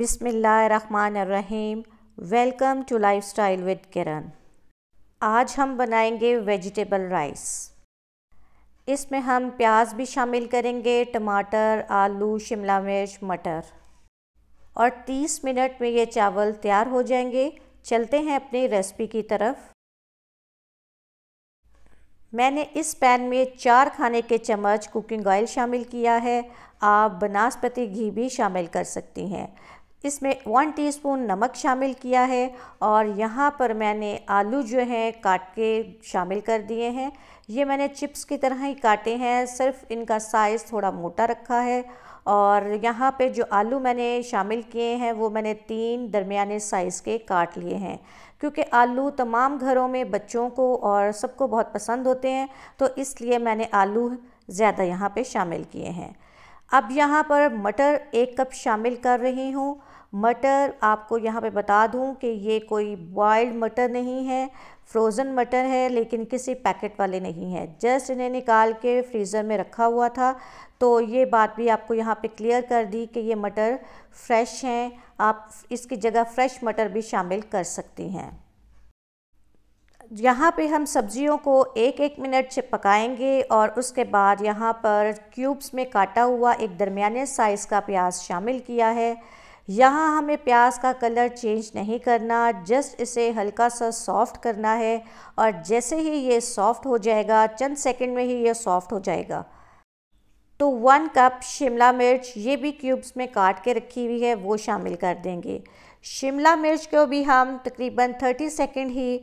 बिसमीम welcome to lifestyle with Kiran आज हम बनाएंगे वेजिटेबल राइस इसमें हम प्याज भी शामिल करेंगे टमाटर आलू शिमला मिर्च मटर और 30 मिनट में ये चावल तैयार हो जाएंगे चलते हैं अपनी रेसिपी की तरफ मैंने इस पैन में चार खाने के चम्मच कुकिंग ऑयल शामिल किया है आप बनास्पति घी भी शामिल कर सकती हैं इसमें वन टीस्पून नमक शामिल किया है और यहाँ पर मैंने आलू जो हैं काट के शामिल कर दिए हैं ये मैंने चिप्स की तरह ही काटे हैं सिर्फ इनका साइज़ थोड़ा मोटा रखा है और यहाँ पे जो आलू मैंने शामिल किए हैं वो मैंने तीन दरमिया साइज़ के काट लिए हैं क्योंकि आलू तमाम घरों में बच्चों को और सबको बहुत पसंद होते हैं तो इसलिए मैंने आलू ज़्यादा यहाँ पे शामिल किए हैं अब यहाँ पर मटर एक कप शामिल कर रही हूँ मटर आपको यहाँ पे बता दूँ कि ये कोई बॉयल्ड मटर नहीं है फ्रोज़न मटर है लेकिन किसी पैकेट वाले नहीं है जस्ट इन्हें निकाल के फ्रीज़र में रखा हुआ था तो ये बात भी आपको यहाँ पे क्लियर कर दी कि ये मटर फ्रेश हैं आप इसकी जगह फ्रेश मटर भी शामिल कर सकती हैं यहाँ पे हम सब्जियों को एक एक मिनट से पकाएंगे और उसके बाद यहाँ पर क्यूब्स में काटा हुआ एक दरमिया साइज़ का प्याज शामिल किया है यहाँ हमें प्याज का कलर चेंज नहीं करना जस्ट इसे हल्का सा सॉफ्ट करना है और जैसे ही ये सॉफ्ट हो जाएगा चंद सेकंड में ही ये सॉफ्ट हो जाएगा तो वन कप शिमला मिर्च ये भी क्यूब्स में काट के रखी हुई है वो शामिल कर देंगे शिमला मिर्च को भी हम तकरीबन 30 सेकंड ही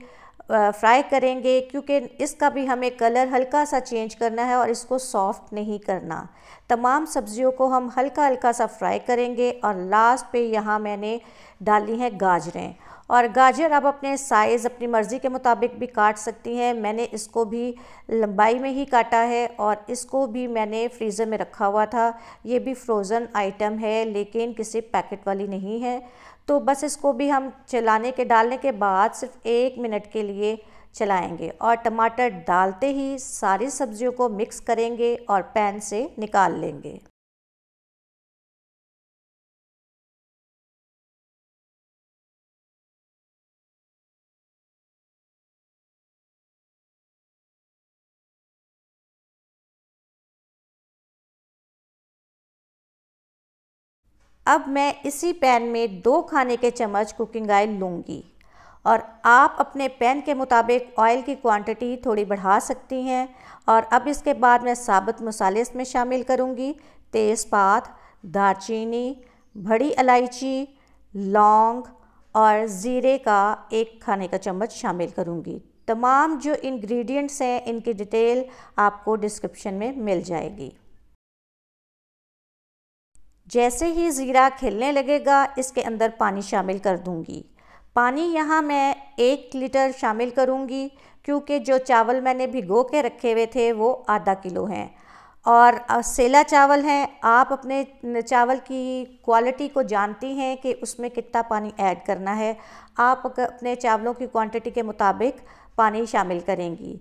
फ्राई करेंगे क्योंकि इसका भी हमें कलर हल्का सा चेंज करना है और इसको सॉफ्ट नहीं करना तमाम सब्जियों को हम हल्का हल्का सा फ्राई करेंगे और लास्ट पे यहाँ मैंने डाली हैं गाजरें और गाजर आप अपने साइज़ अपनी मर्ज़ी के मुताबिक भी काट सकती हैं मैंने इसको भी लंबाई में ही काटा है और इसको भी मैंने फ्रीज़र में रखा हुआ था ये भी फ्रोज़न आइटम है लेकिन किसी पैकेट वाली नहीं है तो बस इसको भी हम चलाने के डालने के बाद सिर्फ एक मिनट के लिए चलाएंगे और टमाटर डालते ही सारी सब्जियों को मिक्स करेंगे और पैन से निकाल लेंगे अब मैं इसी पैन में दो खाने के चम्मच कुकिंग ऑयल लूँगी और आप अपने पैन के मुताबिक ऑयल की क्वांटिटी थोड़ी बढ़ा सकती हैं और अब इसके बाद मैं साबुत मसाले इसमें शामिल करूँगी तेज़पात दारचीनी बड़ी इलायची लौंग और ज़ीरे का एक खाने का चम्मच शामिल करूँगी तमाम जो इंग्रेडिएंट्स हैं इनकी डिटेल आपको डिस्क्रिप्शन में मिल जाएगी जैसे ही ज़ीरा खिलने लगेगा इसके अंदर पानी शामिल कर दूंगी पानी यहाँ मैं एक लीटर शामिल करूँगी क्योंकि जो चावल मैंने भिगो के रखे हुए थे वो आधा किलो हैं और सेला चावल हैं आप अपने चावल की क्वालिटी को जानती हैं कि उसमें कितना पानी ऐड करना है आप अपने चावलों की क्वांटिटी के मुताबिक पानी शामिल करेंगी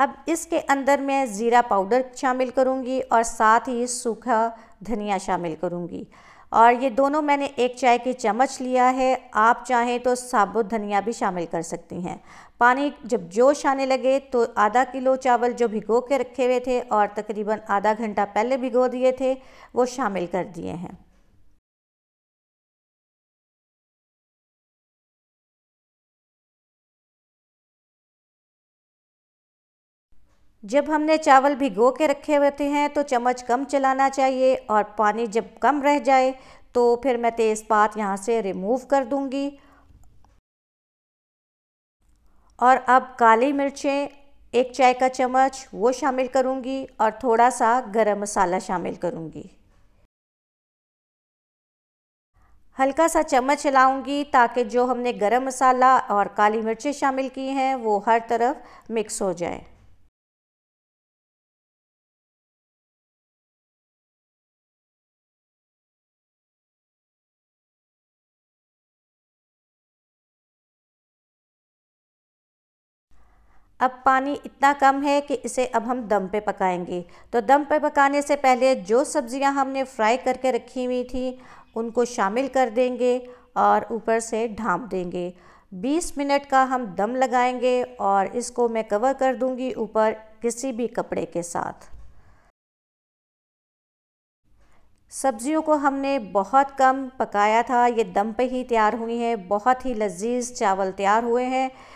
अब इसके अंदर मैं ज़ीरा पाउडर शामिल करूँगी और साथ ही सूखा धनिया शामिल करूँगी और ये दोनों मैंने एक चाय की चम्मच लिया है आप चाहें तो साबुत धनिया भी शामिल कर सकती हैं पानी जब जोश आने लगे तो आधा किलो चावल जो भिगो के रखे हुए थे और तकरीबन आधा घंटा पहले भिगो दिए थे वो शामिल कर दिए हैं जब हमने चावल भिगो के रखे होते हैं तो चम्मच कम चलाना चाहिए और पानी जब कम रह जाए तो फिर मैं तेज़पात यहाँ से रिमूव कर दूँगी और अब काली मिर्चें एक चाय का चम्मच वो शामिल करूँगी और थोड़ा सा गरम मसाला शामिल करूँगी हल्का सा चम्मच चलाऊंगी ताकि जो हमने गरम मसाला और काली मिर्चें शामिल की हैं वो हर तरफ मिक्स हो जाए अब पानी इतना कम है कि इसे अब हम दम पे पकाएंगे तो दम पे पकाने से पहले जो सब्ज़ियां हमने फ्राई करके रखी हुई थी उनको शामिल कर देंगे और ऊपर से ढांप देंगे 20 मिनट का हम दम लगाएंगे और इसको मैं कवर कर दूंगी ऊपर किसी भी कपड़े के साथ सब्जियों को हमने बहुत कम पकाया था ये दम पे ही तैयार हुई हैं बहुत ही लजीज चावल तैयार हुए हैं